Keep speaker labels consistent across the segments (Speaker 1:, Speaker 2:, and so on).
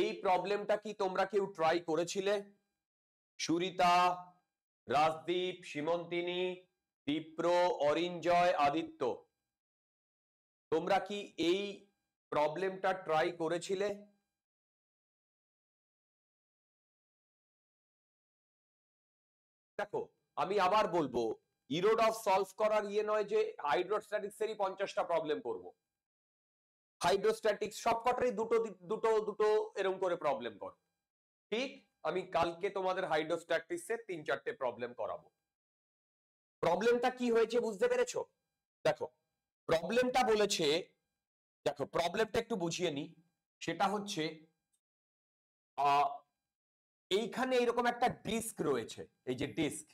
Speaker 1: এই প্রবলেমটা কি তোমরা কেউ ট্রাই করেছিলে সুরিতা রাজদীপ সীমন্তিনী দীপ্র অরিঞ্জয় আদিত্য তোমরা কি এই প্রবলেমটা ট্রাই করেছিলে দেখো আমি আবার বলবো ইরোড অফ সলভ করার ইয়ে নয় যে হাইড্রোস্ট্যাটিক্সেরই পঞ্চাশটা প্রবলেম করবো হাইড্রোস্ট্যাটিক্স সবকটারই দুটো দুটো দুটো এরকম করে প্রবলেম কর ঠিক আমি কালকে তোমাদের এর তিন চারটে প্রবলেম করাবো প্রবলেমটা কি হয়েছে বুঝতে পেরেছো দেখো প্রবলেমটা বলেছে দেখো প্রবলেমটা একটু বুঝিয়ে নি সেটা হচ্ছে এইখানে এরকম একটা ডিস্ক রয়েছে এই যে ডিস্ক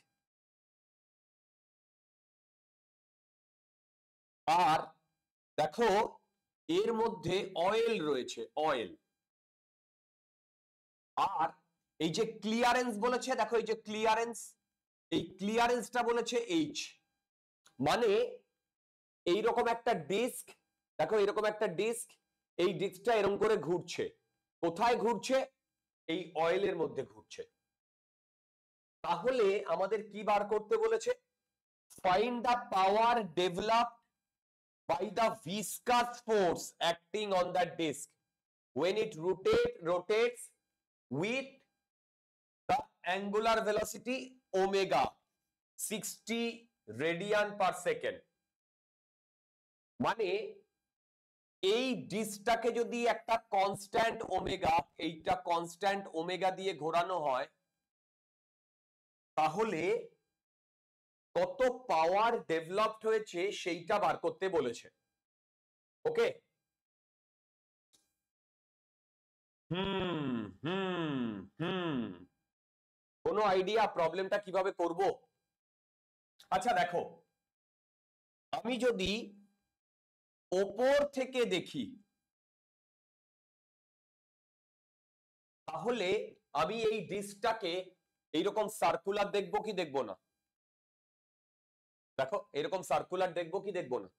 Speaker 2: আর দেখো
Speaker 1: এর মধ্যে অয়েল রয়েছে অয়েল আর এই যে ক্লিয়ারেন্স বলেছে দেখো এই যে ক্লিয়ারেন্স এই ক্লিয়ারেন্সটা বলেছে এইচ মানে এইরকম একটা ডিস্ক দেখো এরকম একটা ডিস্ক এই ডিস্কটা এরকম করে ঘুরছে কোথায় ঘুরছে এই অয়েলের মধ্যে ঘুরছে তাহলে আমাদের কি বার করতে বলেছে find the power develop by the viscous force acting on that disc when it rotate, rotates with the angular velocity omega 60 radian per second মানে এই ডিস্কটাকে যদি একটা কনস্ট্যান্ট ওমেগা এইটা কনস্ট্যান্ট ওমেগা দিয়ে ঘোরানো হয় তাহলে কত পাওয়ার ডেভেলপড হয়েছে সেইটা বার করতে বলেছে ওকে
Speaker 2: হুম হুম
Speaker 1: হুম কোনো আইডিয়া প্রবলেমটা কিভাবে করব আচ্ছা দেখো আমি যদি ওপর থেকে
Speaker 2: দেখি তাহলে
Speaker 1: আমি এই ডিস্কটাকে এইরকম সার্কুলার দেখব কি দেখব না দেখো এরকম সার্কুলার দেখবো কি দেখবো না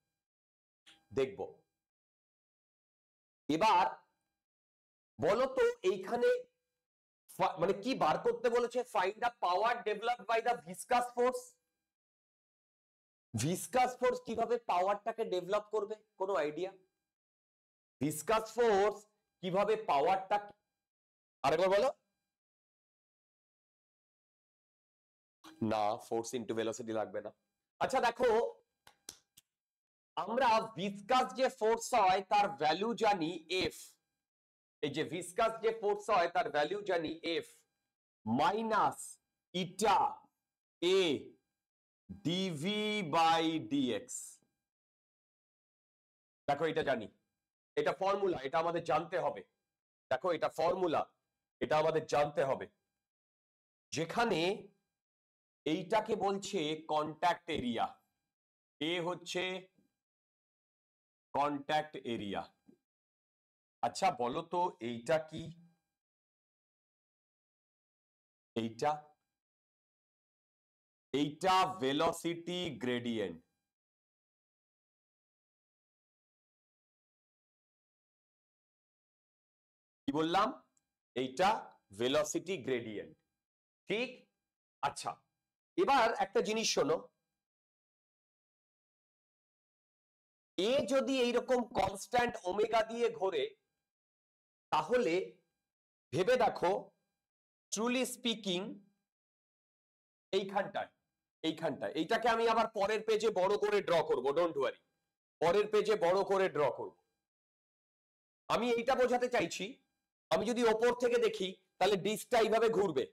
Speaker 1: দেখব এবার বলতো এইখানে মানে কি বার করতে বলেছে find the power develop by the viscous force viscous force কিভাবে পাওয়ারটাকে ডেভেলপ করবে কোনো আইডিয়া ভিসকাস ফোর্স কিভাবে পাওয়ারটা আরেকবার বলো না ফোর্স ইনটু ভেলোসিটি লাগবে না আচ্ছা দেখো আমরা ভিসকাস যে ফোর্স হয় তার ভ্যালু জানি এফ এই যে ভিসকাস যে ফোর্স হয় তার ভ্যালু জানি F minus eta A dv by dx দেখো এটা জানি এটা ফর্মুলা এটা আমাদের জানতে হবে দেখো এটা ফর্মুলা এটা আমাদের জানতে হবে যেখানে এইটাকে বলছে কন্ট্যাক্ট এরিয়া এ হচ্ছে কন্ট্যাক্ট
Speaker 2: এরিয়া আচ্ছা বলো তো এইটা কি এইটা এইটা ভেলোসিটি গ্রেডিয়েন্ট কি বললাম এইটা ভেলোসিটি গ্রেডিয়েন্ট ঠিক আচ্ছা এবার একটা জিনিস হলো এ যদি এইরকম কনস্ট্যান্ট
Speaker 1: ওমেগা দিয়ে ঘোরে তাহলে ভেবে দেখো ট্রুলি স্পিকিং এইখানটায় এইখানটায় এইটাকে আমি আবার পরের পেজে বড় করে ড্র করবো ডোন্ট ওয়ারি পরের পেজে বড় করে ড্র করব আমি এইটা বোঝাতে চাইছি আমি যদি ওপর থেকে দেখি তাহলে ডিস্কটা এইভাবে ঘুরবে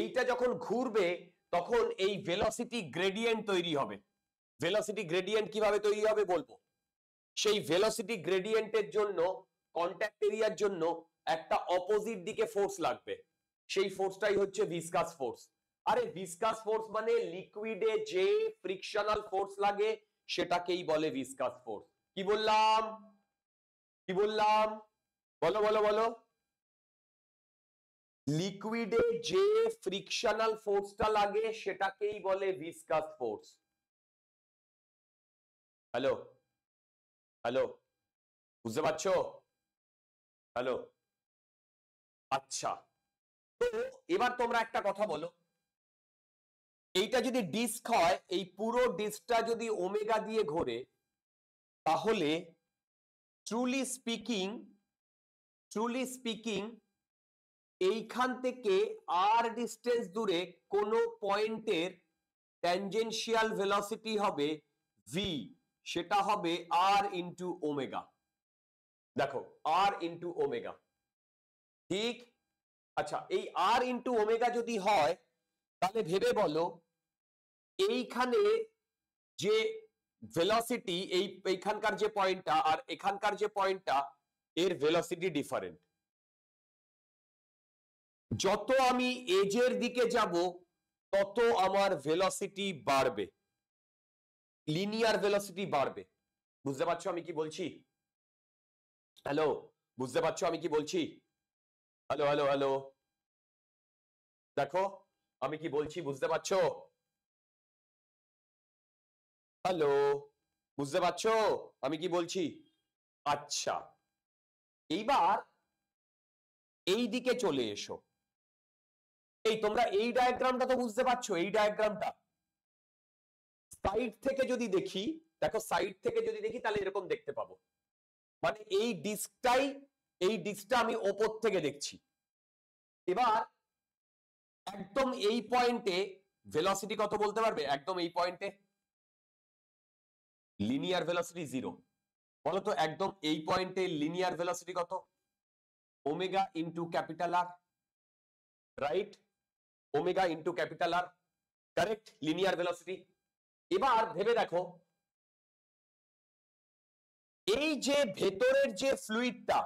Speaker 1: এইটা যখন ঘুরবে তখন এই ভেলোসিটি গ্রেডিয়েন্ট তৈরি হবে ভেলোসিটি গ্রেডিয়েন্ট কিভাবে তৈরি হবে বলবো সেই ভেলোসিটি গ্রেডিয়েন্টের জন্য কন্ট্যাক্ট এরিয়ার জন্য একটা অপোজিট দিকে ফোর্স লাগবে সেই ফোর্সটাই হচ্ছে ভিসকাস ফোর্স আরে ভিসকাস ফোর্স মানে লিকুইডে যে ফ্রিকশনাল ফোর্স লাগে সেটাকেই বলে ভিসকাস ফোর্স কি বললাম কি বললাম বলো বলো বলো লিকুইডে যে ফ্রিকশনাল ফোর্সটা লাগে সেটাকেই বলে ভিসকাস ফোর্স হ্যালো হ্যালো
Speaker 2: বুঝতে পারছো হ্যালো আচ্ছা
Speaker 1: তো এবার তোমরা একটা কথা বলো এইটা যদি ডিস্ক হয় এই পুরো ডিস্কটা যদি ওমেগা দিয়ে ঘোরে তাহলে ট্রুলি স্পিকিং ট্রুলি স্পিকিং এইখান থেকে আর ডিস্টেন্স দূরে কোনো পয়েন্টের ট্যানজেনশিয়াল ভেলোসিটি হবে ভি সেটা হবে আর ইন্টু ওমেগা দেখো আর ইন্টু ওমেগা ঠিক আচ্ছা এই আর ইন্টু ওমেগা যদি হয় তাহলে ভেবে বলো এইখানে যে ভেলোসিটি এই এইখানকার যে পয়েন্টটা আর এখানকার যে পয়েন্টটা এর ভেলোসিটি ডিফারেন্ট যত আমি এজের দিকে যাব তত আমার ভেলোসিটি বাড়বে লিনিয়ার ভেলোসিটি বাড়বে বুঝতে পারছো আমি কি বলছি হ্যালো বুঝতে পারছো আমি কি বলছি হ্যালো হ্যালো হ্যালো
Speaker 2: দেখো আমি কি বলছি বুঝতে পারছো
Speaker 1: হ্যালো বুঝতে পারছো আমি কি বলছি আচ্ছা এইবার এই দিকে চলে এসো এই তোমরা এই ডায়াগ্রামটা তো বুঝতে পারছো এই ডায়াগ্রামটা সাইড থেকে যদি দেখি দেখো সাইড থেকে যদি দেখি তাহলে এরকম দেখতে পাবো মানে এই ডিস্কটাই এই ডিস্কটা আমি ওপর থেকে দেখছি এবার একদম এই পয়েন্টে ভেলোসিটি কত বলতে পারবে একদম এই পয়েন্টে লিনিয়ার ভেলোসিটি জিরো বলতো একদম এই পয়েন্টে লিনিয়ার ভেলোসিটি কত omega into capital R right omega into capital R correct linear velocity এবার ভেবে দেখো এই যে ভেতরের যে ফ্লুইডটা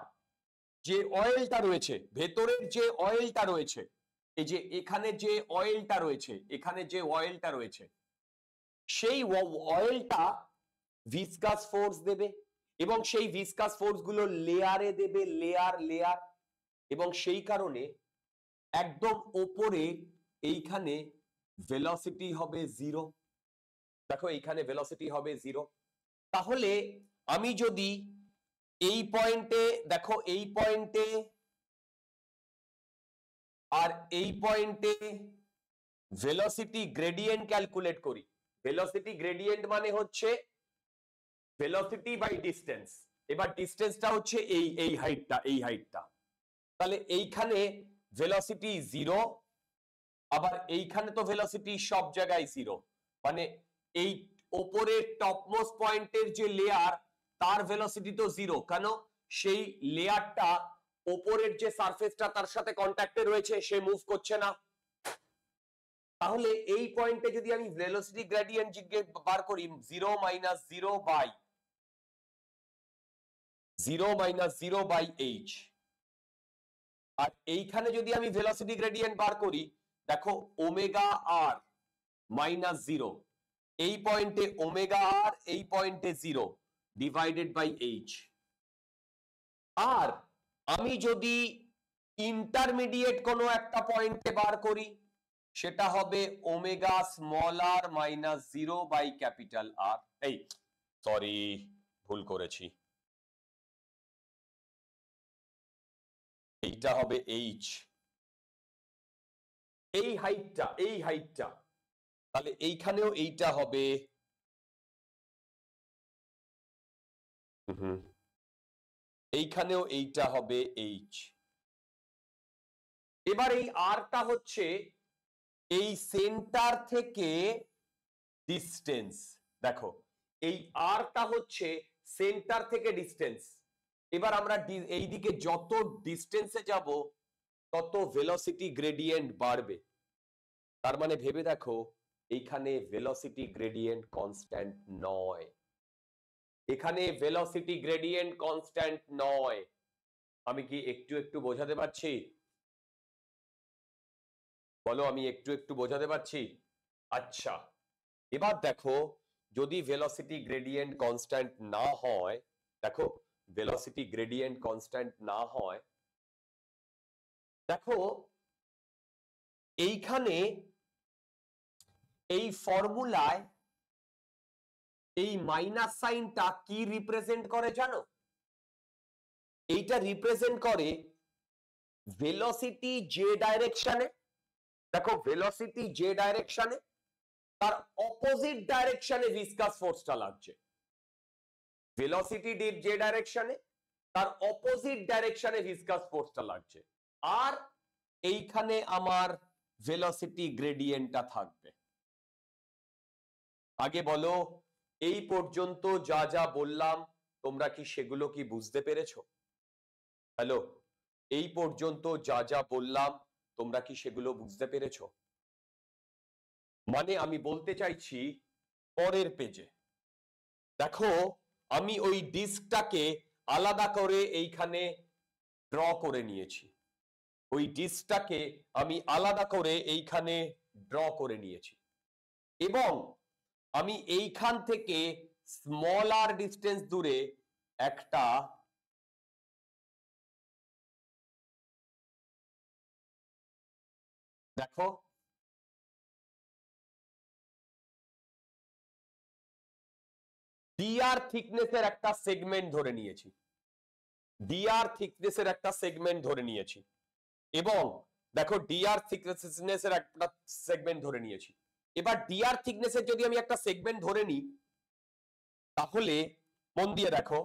Speaker 1: যে অয়েলটা রয়েছে ভেতরের যে অয়েলটা রয়েছে এই যে এখানে যে অয়েলটা রয়েছে এখানে যে অয়েলটা রয়েছে সেই অয়েলটা ভিসকাস ফোর্স দেবে এবং সেই ভিসকাস ফোর্স গুলো লেয়ারে দেবে লেয়ার লেয়ার এবং সেই কারণে একদম ওপরে এইখানে ভেলসিটি হবে জিরো দেখো এইখানে ভেলসিটি হবে জিরো তাহলে আমি যদি এই পয়েন্টে দেখো এই পয়েন্টে আর এই পয়েন্টে ভেলোসিটি গ্রেডিয়েন্ট ক্যালকুলেট করি ভেলোসিটি গ্রেডিয়েন্ট মানে হচ্ছে ভেলোসিটি বাই ডিসটেন্স এবার ডিসটেন্সটা হচ্ছে এই এই হাইটটা এই হাইটটা তাহলে এইখানে ভেলোসিটি জিরো আবার এইখানে তো ভেলোসিটি সব জায়গায় জিরো মানে এই ওপরের টপমোস্ট পয়েন্টের যে লেয়ার তার ভেলোসিটি তো জিরো কেন সেই লেয়ারটা ওপরের যে সারফেসটা তার সাথে কন্ট্যাক্টে রয়েছে সে মুভ করছে না তাহলে এই পয়েন্টে যদি আমি ভেলোসিটি গ্রেডিয়েন্ট জিজ্ঞেস বার করি zero minus zero by zero minus zero by H আর এইখানে যদি আমি ভেলোসিটি গ্রেডিয়েন্ট বার করি দেখো ওমেগা আর মাইনাস জিরো এই পয়েন্টে ওমেগা আর এই পয়েন্টে জিরো ডিভাইডেড বাই এইচ আর আমি যদি ইন্টারমিডিয়েট কোনো একটা পয়েন্টে বার করি সেটা হবে omega small R minus zero by capital R এই সরি ভুল করেছি
Speaker 2: এইটা হবে এইচ এই হাইটটা এই হাইটটা তাহলে এইখানেও এইটা হবে
Speaker 1: এইখানেও এইটা হবে এইচ এবার এই আরটা হচ্ছে এই সেন্টার থেকে ডিস্টেন্স দেখো এই আরটা হচ্ছে সেন্টার থেকে ডিস্টেন্স এবার আমরা এই দিকে যত ডিস্টেন্সে যাব তত ভেলোসিটি গ্রেডিয়েন্ট বাড়বে তার মানে ভেবে দেখো এইখানে ভেলোসিটি গ্রেডিয়েন্ট কনস্ট্যান্ট নয় এখানে ভেলোসিটি গ্রেডিয়েন্ট কনস্ট্যান্ট নয় আমি কি একটু একটু বোঝাতে পারছি বলো আমি একটু একটু বোঝাতে পারছি আচ্ছা এবার দেখো যদি ভেলোসিটি গ্রেডিয়েন্ট কনস্ট্যান্ট না হয় দেখো ভেলোসিটি গ্রেডিয়েন্ট কনস্ট্যান্ট না হয় দেখো এইখানে এই ফর্মুলায় এই মাইনাস সাইনটা কি রিপ্রেজেন্ট করে জানো এইটা রিপ্রেজেন্ট করে ভেলোসিটি যে ডাইরেকশনে দেখো ভেলোসিটি যে ডাইরেকশনে তার অপোজিট ডাইরেকশনে ভিসকাস ফোর্সটা লাগছে ভেলোসিটি যে ডাইরেকশনে তার অপোজিট ডাইরেকশনে ভিসকাস ফোর্সটা লাগছে আর এইখানে আমার ভেলোসিটি গ্রেডিয়েন্টটা থাকবে আগে বলো এই পর্যন্ত যা যা বললাম তোমরা কি সেগুলো কি বুঝতে পেরেছ হ্যালো এই পর্যন্ত যা যা বললাম তোমরা কি সেগুলো বুঝতে পেরেছ মানে আমি বলতে চাইছি পরের পেজে দেখো আমি ওই ডিস্কটাকে আলাদা করে এইখানে ড্র করে নিয়েছি ওই ডিস্কটাকে আমি আলাদা করে এইখানে ড্র করে নিয়েছি এবং আমি এইখান থেকে স্মল আর ডিস্টেন্স দূরে একটা দেখো ডিআর থিকনেসের একটা সেগমেন্ট ধরে নিয়েছি ডিআর থিকনেসের একটা সেগমেন্ট ধরে নিয়েছি এবং দেখো ডিআর থিকনেস এর একটা সেগমেন্ট ধরে নিয়েছি এবার ডিআর থিকনেস যদি আমি একটা সেগমেন্ট ধরে নিই তাহলে মন দিয়ে দেখো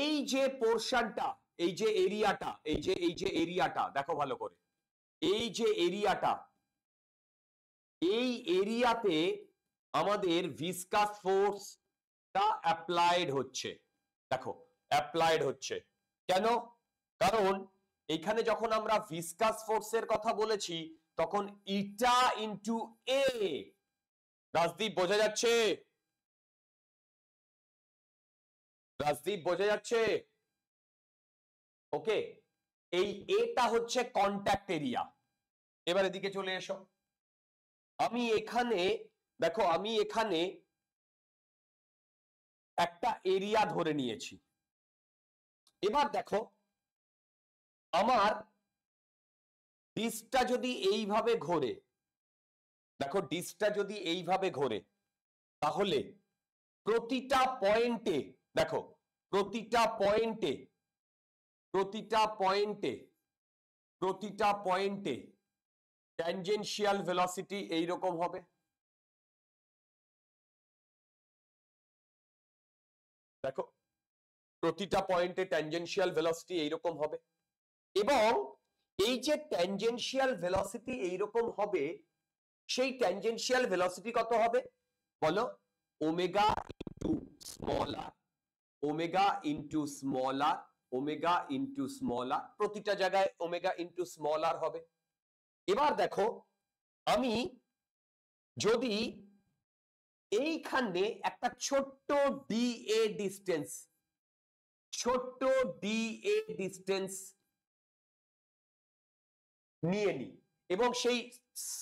Speaker 1: এই যে পোর্শনটা এই যে এরিয়াটা এই যে এই যে এরিয়াটা দেখো ভালো করে এই যে এরিয়াটা এই এরিয়াতে আমাদের ভিসকাস ফোর্সটা অ্যাপ্লাইড হচ্ছে দেখো অ্যাপ্লাইড হচ্ছে কেন কারণ এখানে যখন আমরা ভিসকাস ফোর্সের কথা বলেছি তখন ইটা ইন্টু এ রাজদীপ বোঝা যাচ্ছে রাজদীপ বোঝা যাচ্ছে ওকে এই এটা হচ্ছে কন্ট্যাক্ট এরিয়া এবার এদিকে চলে এসো আমি এখানে দেখো আমি এখানে একটা এরিয়া ধরে নিয়েছি
Speaker 2: এবার দেখো আমার
Speaker 1: ডিসটা যদি এইভাবে ঘোরে দেখো ডিসটা যদি এইভাবে ঘোরে তাহলে প্রতিটা পয়েন্টে দেখো প্রতিটা পয়েন্টে প্রতিটা পয়েন্টে প্রতিটা পয়েন্টে ট্যানজেনশিয়াল ভেলসিটি এইরকম হবে দেখো প্রতিটা পয়েন্টে ট্যানজেনশিয়াল ভেলসিটি এইরকম হবে এবং এই যে ট্যানজেনশিয়াল ভেলোসিটি এইরকম হবে সেই ট্যানজেনশিয়াল ভেলোসিটি কত হবে বলো omega into small R omega into small R omega into small R প্রতিটা জায়গায় ওমেগা ইন্টু স্মল আর হবে এবার দেখো আমি যদি এইখানে একটা ছোট্ট ডিএ ডিস্টেন্স ছোট্ট এ ডিস্টেন্স নিয়ে নিই এবং সেই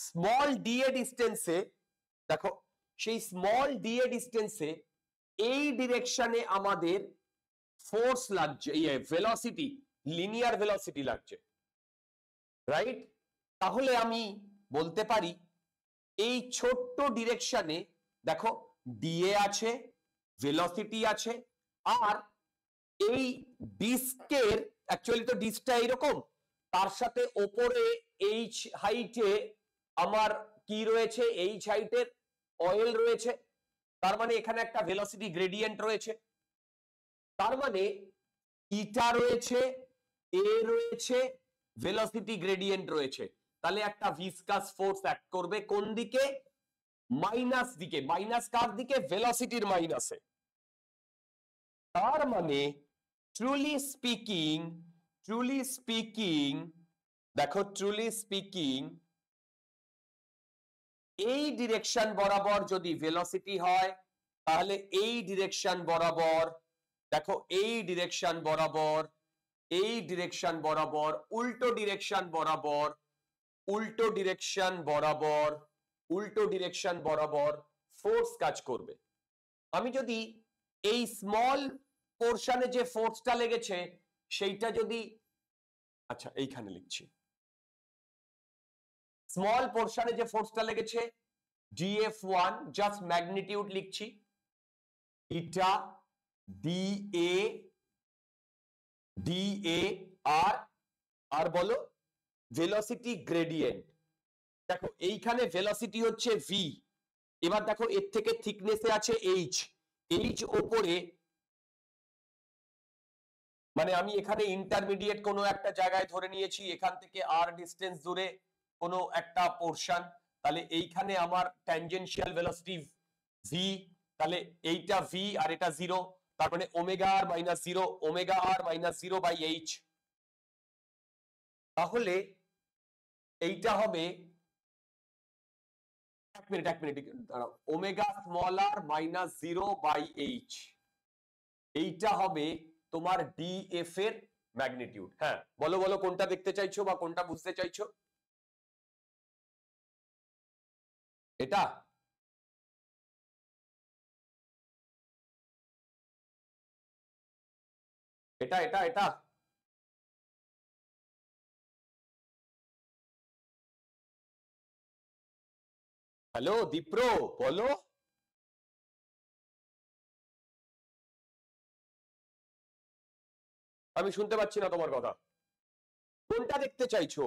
Speaker 1: স্মল এ ডিস্টেন্সে দেখো সেই স্মল এ ডিস্টেন্সে এই ডিরেকশনে আমাদের ফোর্স লাগছে ভেলসিটি লিনিয়ার ভেলোসিটি লাগছে রাইট তাহলে আমি বলতে পারি এই ছোট্ট ডিরেকশনে দেখো ডিএ আছে ভেলোসিটি আছে আর এই ডিস্কের অ্যাকচুয়ালি তো ডিস্কটা এইরকম তার সাথে ওপরে এইচ হাইটে আমার কি রয়েছে এইচ হাইটের অয়েল রয়েছে তার মানে এখানে একটা ভেলোসিটি গ্রেডিয়েন্ট রয়েছে তার মানে ইটা রয়েছে এ রয়েছে ভেলোসিটি গ্রেডিয়েন্ট রয়েছে তাহলে একটা ভিসকাস ফোর্স অ্যাক্ট করবে কোন দিকে মাইনাস দিকে মাইনাস কার দিকে ভেলোসিটির মাইনাসে তার মানে ট্রুলি স্পিকিং ট্রুলি স্পিকিং দেখো ট্রুলি স্পিকিং এই ডিরেকশন বরাবর যদি ভেলোসিটি হয় তাহলে এই ডিরেকশন বরাবর দেখো এই ডিরেকশন বরাবর এই ডিরেকশন বরাবর উল্টো ডিরেকশন বরাবর উল্টো ডিরেকশন বরাবর উল্টো ডিরেকশন বরাবর ফোর্স কাজ করবে আমি যদি এই স্মল পোর্শনে যে ফোর্সটা লেগেছে সেইটা যদি আচ্ছা এইখানে লিখছি স্মল পোর্শনে যে ফোর্সটা লেগেছে ডিএফ ওয়ান জাস্ট ম্যাগনিটিউড লিখছি ইটা ডি এ ডি এ আর আর বলো ভেলোসিটি গ্রেডিয়েন্ট দেখো এইখানে ভেলোসিটি হচ্ছে ভি এবার দেখো এর থেকে থিকনেসে আছে এইচ এইচ ওপরে মানে আমি এখানে ইন্টারমিডিয়েট কোনো একটা জায়গায় ধরে নিয়েছি এখান থেকে আর ডিস্টেন্স দূরে কোনো একটা পোর্শন তাহলে এইখানে আমার ট্যানজেনশিয়াল ভেলোসিটি ভি তাহলে এইটা ভি আর এটা জিরো তার মানে omega R minus zero omega R minus zero by H তাহলে এইটা হবে এক মিনিট এক minute omega small R minus zero by H এইটা হবে তোমার ডিএফ এর ম্যাগনিটিউড হ্যাঁ বলো বলো কোনটা দেখতে চাইছো বা কোনটা বুঝতে চাইছো এটা
Speaker 2: এটা এটা এটা হ্যালো দীপ্র বলো আমি শুনতে পাচ্ছি না তোমার কথা কোনটা দেখতে চাইছো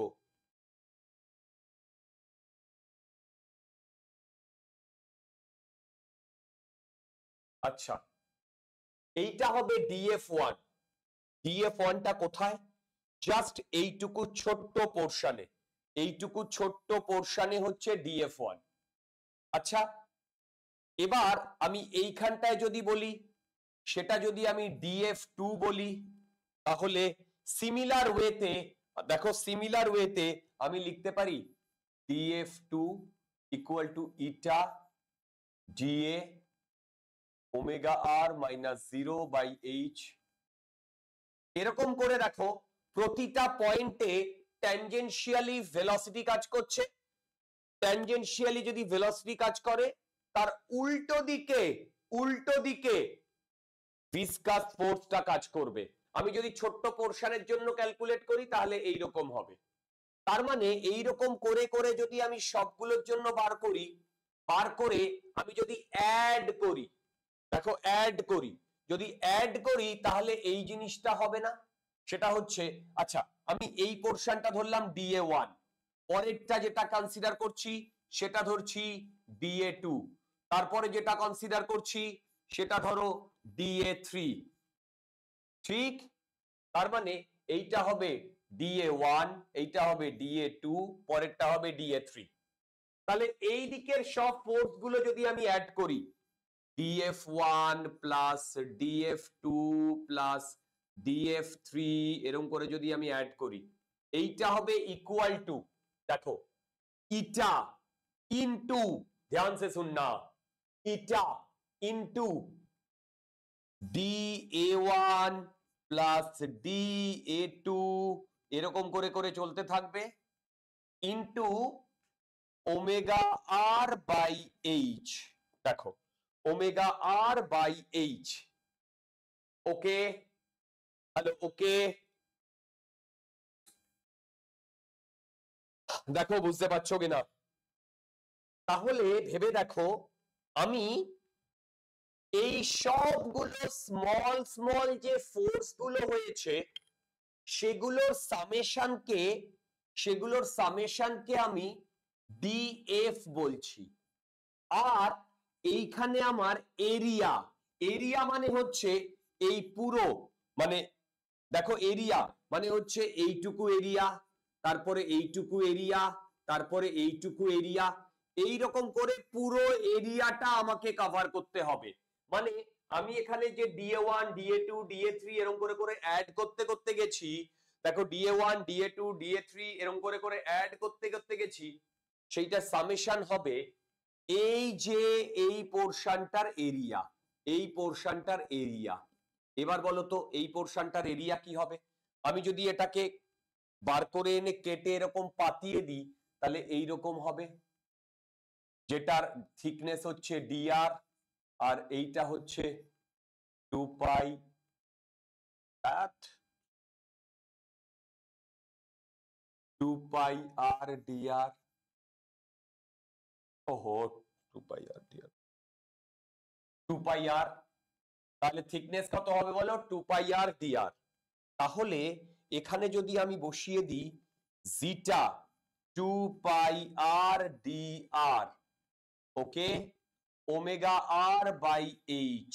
Speaker 2: আচ্ছা এইটা হবে ডিএফ ওয়ান
Speaker 1: ডিএফ ওয়ানটা কোথায় জাস্ট এইটুকু ছোট্ট পোর্শানে এইটুকু ছোট্ট পোর্শানে হচ্ছে ডিএফ ওয়ান আচ্ছা এবার আমি এইখানটায় যদি বলি সেটা যদি আমি ডিএফ টু বলি তাহলে সিমিলার ওয়েতে দেখো সিমিলার ওয়েতে আমি লিখতে পারি dF two equal to eta dA omega R minus zero by H এরকম করে রাখো প্রতিটা পয়েন্টে ট্যানজেনশিয়ালি ভেলসিটি কাজ করছে ট্যানজেনশিয়ালি যদি ভেলসিটি কাজ করে তার উল্টো দিকে উল্টো দিকে ভিসকাস ফোর্সটা কাজ করবে আমি যদি ছোট্ট পোর্শনের জন্য ক্যালকুলেট করি তাহলে এই রকম হবে তার মানে এই রকম করে করে যদি আমি সবগুলোর জন্য বার করি বার করে আমি যদি অ্যাড করি দেখো অ্যাড করি যদি অ্যাড করি তাহলে এই জিনিসটা হবে না সেটা হচ্ছে আচ্ছা আমি এই পোর্শনটা ধরলাম ডিএ ওয়ান পরেরটা যেটা কনসিডার করছি সেটা ধরছি ডিএ টু তারপরে যেটা কনসিডার করছি সেটা ধরো ডিএ থ্রি ঠিক তার মানে এইটা হবে ডিএ এইটা হবে ডিএ টু পরেরটা হবে ডিএ তাহলে এই দিকের সব ফোর্স গুলো যদি আমি অ্যাড করি dF one plus dF two plus dF three এরম করে যদি আমি অ্যাড করি এইটা হবে ইকুয়াল টু দেখো ইটা ইন্টু ধ্যান সে না eta d A one plus d A two এরকম করে করে চলতে থাকবে into omega R by H দেখো omega R by H okay hello okay দেখো বুঝতে পারছো কিনা তাহলে ভেবে দেখো আমি এই সবগুলো স্মল স্মল যে ফোর্স গুলো হয়েছে সেগুলোর সামেশনকে সেগুলোর সামেশনকে আমি ডিএফ বলছি আর এইখানে আমার এরিয়া এরিয়া মানে হচ্ছে এই পুরো মানে দেখো এরিয়া মানে হচ্ছে এইটুকু এরিয়া তারপরে এইটুকু এরিয়া তারপরে এইটুকু এরিয়া এই রকম করে পুরো এরিয়াটা আমাকে কভার করতে হবে মানে আমি এখানে যে dA one dA two dA three এরম করে করে অ্যাড করতে করতে গেছি দেখো dA one dA two dA three এরম করে করে অ্যাড করতে করতে গেছি সেইটা সামেশন হবে এই যে এই পোর্শনটার এরিয়া এই পোর্শনটার এরিয়া এবার বলো তো এই পোর্শনটার এরিয়া কি হবে আমি যদি এটাকে বার করে এনে কেটে এরকম পাতিয়ে দিই তাহলে এই রকম হবে যেটার থিকনেস হচ্ছে ডিআর আর এইটা হচ্ছে two pi
Speaker 2: that two pi R dr ওহো two pi R dr
Speaker 1: two pi R তাহলে থিকনেস কত হবে বলো টু পাই আর ডিআর তাহলে এখানে যদি আমি বসিয়ে দিই zeta two pi R dr okay omega R by H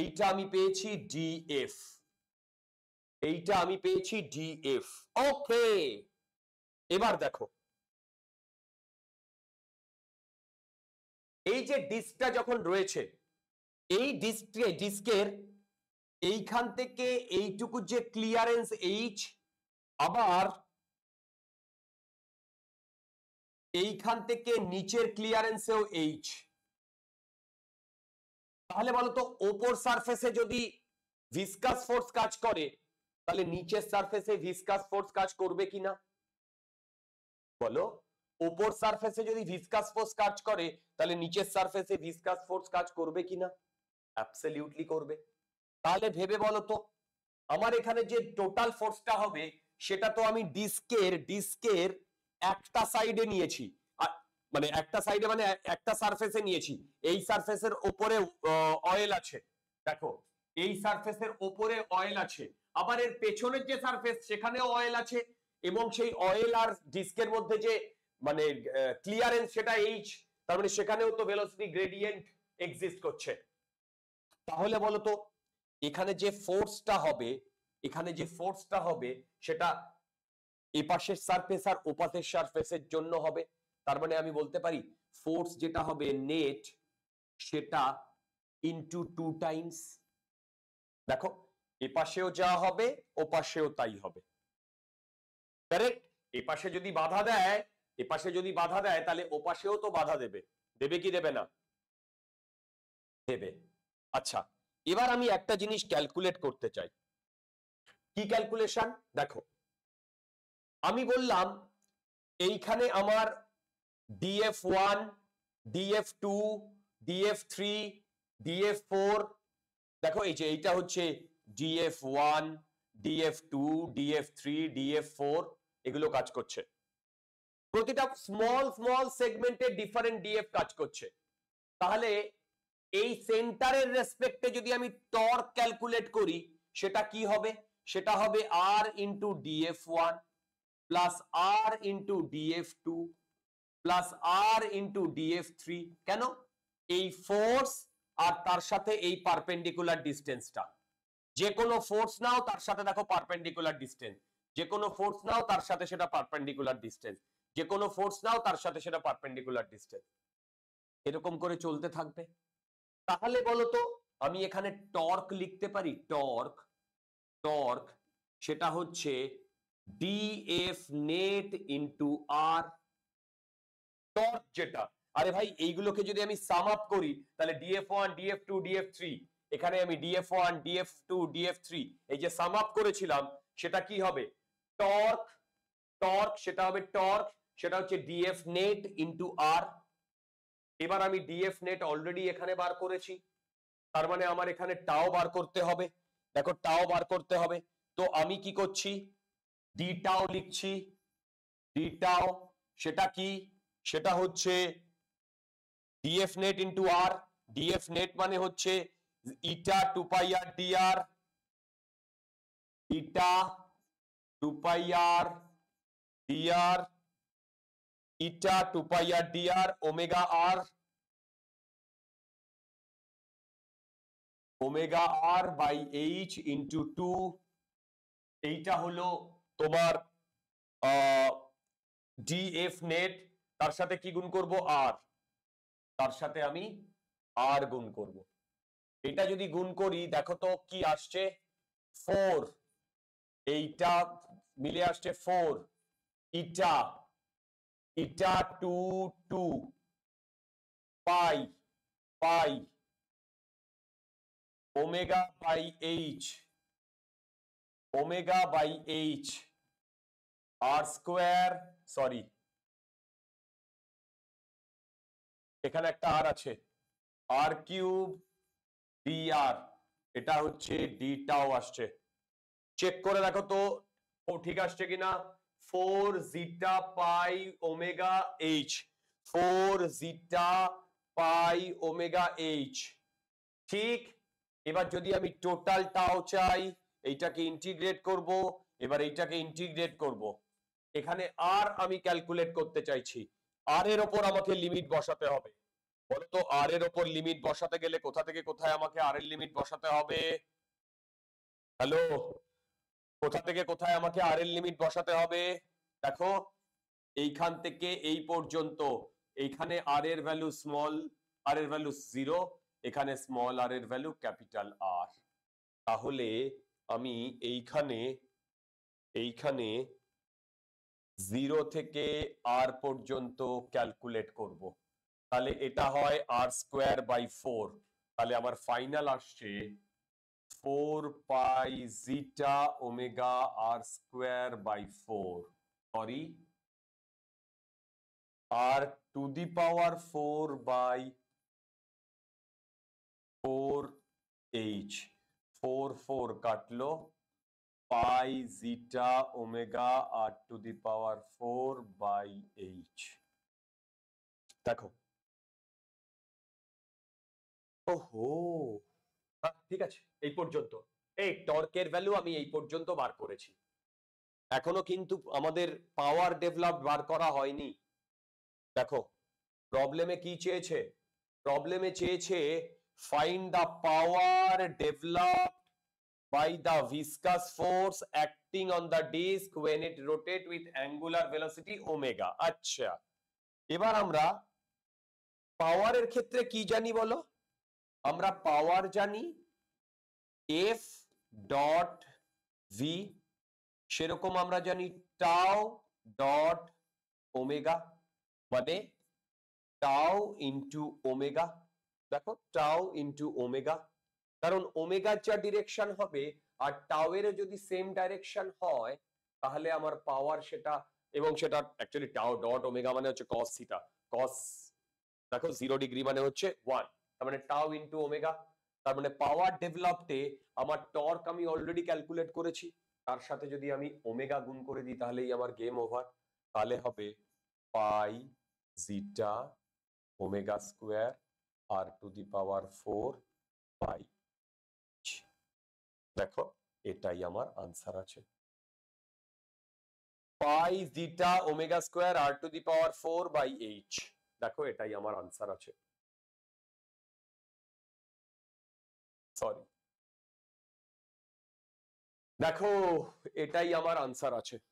Speaker 1: এইটা আমি পেয়েছি ডিএফ এইটা আমি পেয়েছি ডিএফ ওকে
Speaker 2: এবার দেখো এই যে
Speaker 1: ডিস্কটা যখন রয়েছে এই ডিস্কে ডিস্কের এইখান থেকে এইটুকু যে ক্লিয়ারেন্স এইচ আবার এইখান থেকে নিচের ক্লিয়ারেন্সেও এইচ তাহলে বলতো ওপর সারফেসে যদি ভিসকাস ফোর্স কাজ করে তাহলে নিচের সারফেসে ভিসকাস ফোর্স কাজ করবে কি না বলো ওপর সারফেসে যদি ভিসকাস ফোর্স কাজ করে তাহলে নিচের সারফেসে ভিসকাস ফোর্স কাজ করবে কি না অ্যাবসলিউটলি করবে তাহলে ভেবে বলো তো আমার এখানে যে টোটাল ফোর্সটা হবে সেটা তো আমি ডিস্কের ডিস্কের একটা সাইডে নিয়েছি মানে একটা সাইডে মানে একটা সারফেসে নিয়েছি এই সারফেসের ওপরে অয়েল আছে দেখো এই সারফেসের ওপরে অয়েল আছে আবার এর পেছনের যে সারফেস সেখানেও অয়েল আছে এবং সেই অয়েল আর ডিস্কের মধ্যে যে মানে ক্লিয়ারেন্স সেটা এইচ তার মানে সেখানেও তো ভেলোসিটি গ্রেডিয়েন্ট এক্সিস্ট করছে তাহলে বলতো এখানে যে ফোর্সটা হবে এখানে যে ফোর্সটা হবে সেটা এপাশের সারফেস আর ওপাশের সারফেসের জন্য হবে তার মানে আমি বলতে পারি ফোর্স যেটা হবে নেট সেটা ইন্টু টু টাইমস দেখো এপাশেও যা হবে ও পাশেও তাই হবে কারেক্ট এপাশে যদি বাধা দেয় এপাশে যদি বাধা দেয় তাহলে ওপাশেও তো বাধা দেবে দেবে কি দেবে না দেবে আচ্ছা এবার আমি একটা জিনিস ক্যালকুলেট করতে চাই কি ক্যালকুলেশন দেখো আমি বললাম এইখানে আমার DF1, DF2, DF3, DF4 দেখো এই যে এইটা হচ্ছে DF1, DF2, DF3, DF4 এগুলো কাজ করছে প্রতিটা স্মল স্মল সেগমেন্টে ডিফারেন্ট ডিএফ কাজ করছে তাহলে এই সেন্টারের রেসপেক্টে যদি আমি টর্ক ক্যালকুলেট করি সেটা কি হবে সেটা হবে R into dF one plus R into dF two plus R into dF three কেন এই ফোর্স আর তার সাথে এই পারপেন্ডিকুলার ডিস্টেন্সটা যে কোনো ফোর্স নাও তার সাথে দেখো পারপেন্ডিকুলার ডিস্টেন্স যে কোনো ফোর্স নাও তার সাথে সেটা পারপেন্ডিকুলার ডিস্টেন্স যে কোনো ফোর্স নাও তার সাথে সেটা পারপেন্ডিকুলার ডিস্টেন্স এরকম করে চলতে থাকবে তাহলে বলতো আমি এখানে টর্ক লিখতে পারি টর্ক টর্ক সেটা হচ্ছে dF net into R torque যেটা আরে ভাই এইগুলোকে যদি আমি সাম আপ করি তাহলে dF one dF two dF three এখানে আমি dF one dF two dF three এই যে সাম আপ করেছিলাম সেটা কি হবে টর্ক টর্ক সেটা হবে টর্ক সেটা হচ্ছে ডিএফ নেট ইন্টু আর এবার আমি ডিএফ নেট অলরেডি এখানে বার করেছি তার মানে আমার এখানে টাও বার করতে হবে দেখো টাও বার করতে হবে তো আমি কি করছি ডি টাও লিখছি ডি টাও সেটা কি সেটা হচ্ছে dF net into R dF net মানে হচ্ছে eta two pi R R eta two pi R R
Speaker 2: eta two pi R R omega R omega R by H into two
Speaker 1: এইটা হলো তোমার ডিএফ নেট তার সাথে কি গুণ করব আর তার সাথে আমি আর গুণ করব এটা যদি গুণ করি দেখো তো কি আসছে ফোর এইটা মিলে আসছে four eta eta two two pi
Speaker 2: pi omega by H omega by H R square sorry এখানে একটা আর আছে
Speaker 1: আর কিউব ডি আর এটা হচ্ছে ডিটাও আসছে চেক করে দেখো তো ও ঠিক আসছে কিনা four zeta pi omega H four zeta pi omega H ঠিক এবার যদি আমি টোটাল টাও চাই এইটাকে ইন্টিগ্রেট করব এবার এইটাকে ইন্টিগ্রেট করব এখানে আর আমি ক্যালকুলেট করতে চাইছি আর এর ওপর আমাকে লিমিট বসাতে হবে বলতো আর এর ওপর লিমিট বসাতে গেলে কোথা থেকে কোথায় আমাকে আর এর লিমিট বসাতে হবে হ্যালো কোথা থেকে কোথায় আমাকে আর এর লিমিট বসাতে হবে দেখো এইখান থেকে এই পর্যন্ত এইখানে আর এর ভ্যালু স্মল আর এর ভ্যালু জিরো এখানে স্মল আর এর ভ্যালু ক্যাপিটাল আর তাহলে আমি এইখানে এইখানে জিরো থেকে আর পর্যন্ত ক্যালকুলেট করব তাহলে এটা হয় আর স্কোয়ার বাই ফোর তাহলে আমার ফাইনাল আসছে four pi zeta omega R square by four sorry R to the power four by four H four four কাটলো pi zeta omega R to the power four by H দেখো ওহো ঠিক আছে এই পর্যন্ত এই টর্কের ভ্যালু আমি এই পর্যন্ত বার করেছি এখনো কিন্তু আমাদের পাওয়ার ডেভেলপ বার করা হয়নি দেখো প্রবলেমে কি চেয়েছে প্রবলেমে চেয়েছে find the power develop by the viscous force acting on the disk when it rotate with angular velocity omega আচ্ছা এবার আমরা পাওয়ারের ক্ষেত্রে কি জানি বলো আমরা পাওয়ার জানি এফ ডট ভি সেরকম আমরা জানি টাও ডট ওমেগা মানে টাও ইন্টু ওমেগা দেখো টাও ইন্টু ওমেগা কারণ ওমেগার যা ডিরেকশন হবে আর টাওয়ের যদি সেম ডাইরেকশন হয় তাহলে আমার পাওয়ার সেটা এবং সেটা অ্যাকচুয়ালি টাও ডট ওমেগা মানে হচ্ছে কস সিটা কস দেখো জিরো ডিগ্রি মানে হচ্ছে ওয়ান তার মানে টাও ইন্টু ওমেগা তার মানে পাওয়ার ডেভেলপডে আমার টর্ক আমি অলরেডি ক্যালকুলেট করেছি তার সাথে যদি আমি ওমেগা গুণ করে দিই তাহলেই আমার গেম ওভার তাহলে হবে pi zeta omega square R to the power four pi দেখো এটাই আমার আনসার আছে pi zeta omega square R to the power four by H দেখো এটাই আমার আনসার আছে
Speaker 2: সরি দেখো এটাই আমার আনসার আছে